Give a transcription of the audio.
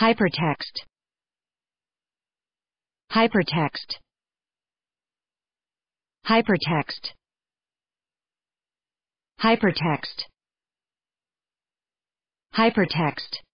hypertext hypertext hypertext hypertext hypertext